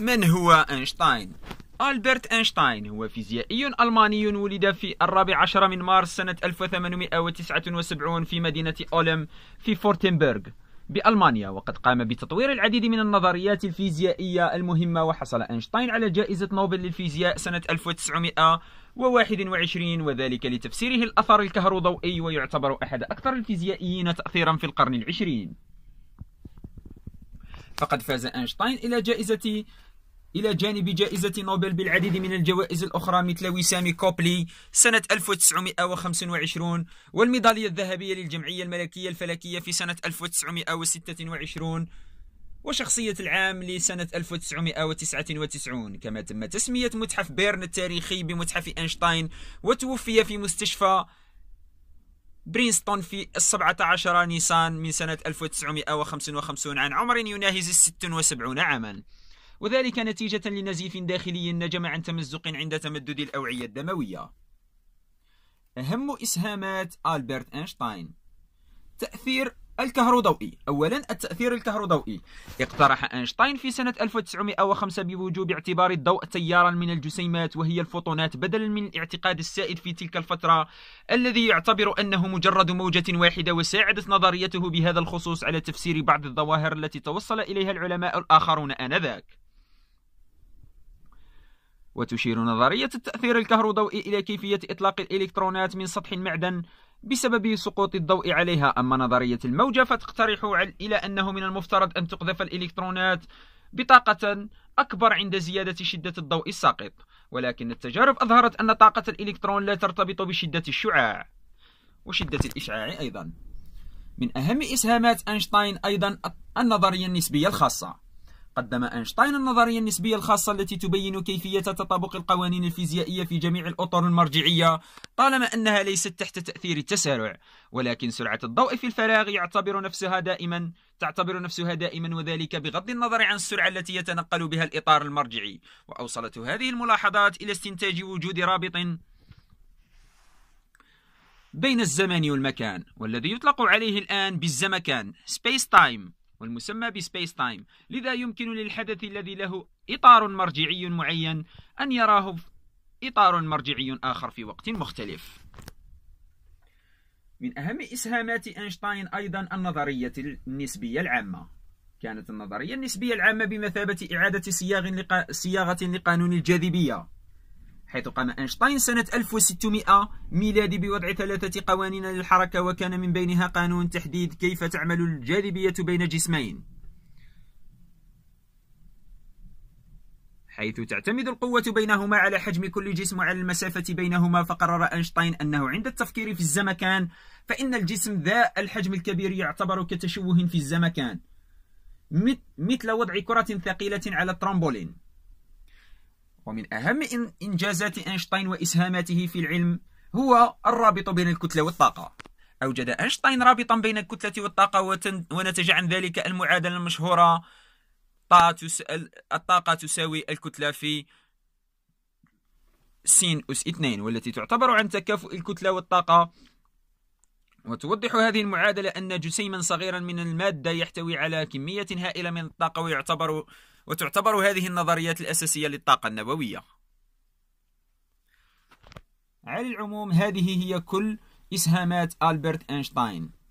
من هو أينشتاين؟ ألبرت أينشتاين هو فيزيائي ألماني ولد في الرابع عشر من مارس سنة 1879 في مدينة أولم في فورتنبرغ بألمانيا وقد قام بتطوير العديد من النظريات الفيزيائية المهمة وحصل أينشتاين على جائزة نوبل للفيزياء سنة 1921 وذلك لتفسيره الأثر الكهروضوئي ويعتبر أحد أكثر الفيزيائيين تأثيرا في القرن العشرين فقد فاز أينشتاين إلى جائزة إلى جانب جائزة نوبل بالعديد من الجوائز الأخرى مثل وسام كوبلي سنة 1925 والميدالية الذهبية للجمعية الملكية الفلكية في سنة 1926 وشخصية العام لسنة 1999 كما تم تسمية متحف بيرن التاريخي بمتحف أينشتاين وتوفي في مستشفى برينستون في 17 نيسان من سنة 1955 عن عمر يناهز 76 عاما وذلك نتيجة لنزيف داخلي نجم عن تمزق عند تمدد الأوعية الدموية أهم إسهامات ألبرت أينشتاين تأثير الكهروضوئي أولا التأثير الكهروضوئي اقترح أينشتاين في سنة 1905 بوجوب اعتبار الضوء تيارا من الجسيمات وهي الفوتونات بدلا من الاعتقاد السائد في تلك الفترة الذي يعتبر أنه مجرد موجة واحدة وساعدت نظريته بهذا الخصوص على تفسير بعض الظواهر التي توصل إليها العلماء الآخرون آنذاك وتشير نظرية التأثير الكهروضوئي إلى كيفية إطلاق الإلكترونات من سطح المعدن بسبب سقوط الضوء عليها أما نظرية الموجة فتقترح إلى أنه من المفترض أن تقذف الإلكترونات بطاقة أكبر عند زيادة شدة الضوء الساقط ولكن التجارب أظهرت أن طاقة الإلكترون لا ترتبط بشدة الشعاع وشدة الإشعاع أيضا من أهم إسهامات أينشتاين أيضا النظرية النسبية الخاصة قدم أينشتاين النظرية النسبية الخاصة التي تبين كيفية تطابق القوانين الفيزيائية في جميع الأطر المرجعية طالما أنها ليست تحت تأثير التسارع ولكن سرعة الضوء في الفراغ يعتبر نفسها دائما تعتبر نفسها دائما وذلك بغض النظر عن السرعة التي يتنقل بها الإطار المرجعي وأوصلت هذه الملاحظات إلى استنتاج وجود رابط بين الزمان والمكان والذي يطلق عليه الآن بالزمكان Space Time والمسمى بسبيس تايم لذا يمكن للحدث الذي له إطار مرجعي معين أن يراه إطار مرجعي آخر في وقت مختلف من أهم إسهامات أينشتاين أيضا النظرية النسبية العامة كانت النظرية النسبية العامة بمثابة إعادة صياغ لق... صياغة لقانون الجاذبية حيث قام أينشتاين سنة 1600 ميلادي بوضع ثلاثة قوانين للحركة وكان من بينها قانون تحديد كيف تعمل الجاذبية بين جسمين حيث تعتمد القوة بينهما على حجم كل جسم وعلى المسافة بينهما فقرر أينشتاين أنه عند التفكير في الزمكان فإن الجسم ذا الحجم الكبير يعتبر كتشوه في الزمكان مثل وضع كرة ثقيلة على الترامبولين ومن أهم إنجازات أينشتاين وإسهاماته في العلم هو الرابط بين الكتلة والطاقة أوجد أينشتاين رابطا بين الكتلة والطاقة ونتج عن ذلك المعادلة المشهورة الطاقة تساوي الكتلة في سين أس 2 والتي تعتبر عن تكافؤ الكتلة والطاقة وتوضح هذه المعادلة أن جسيما صغيرا من المادة يحتوي على كمية هائلة من الطاقة ويعتبر وتعتبر هذه النظريات الأساسية للطاقة النووية على العموم هذه هي كل إسهامات ألبرت أينشتاين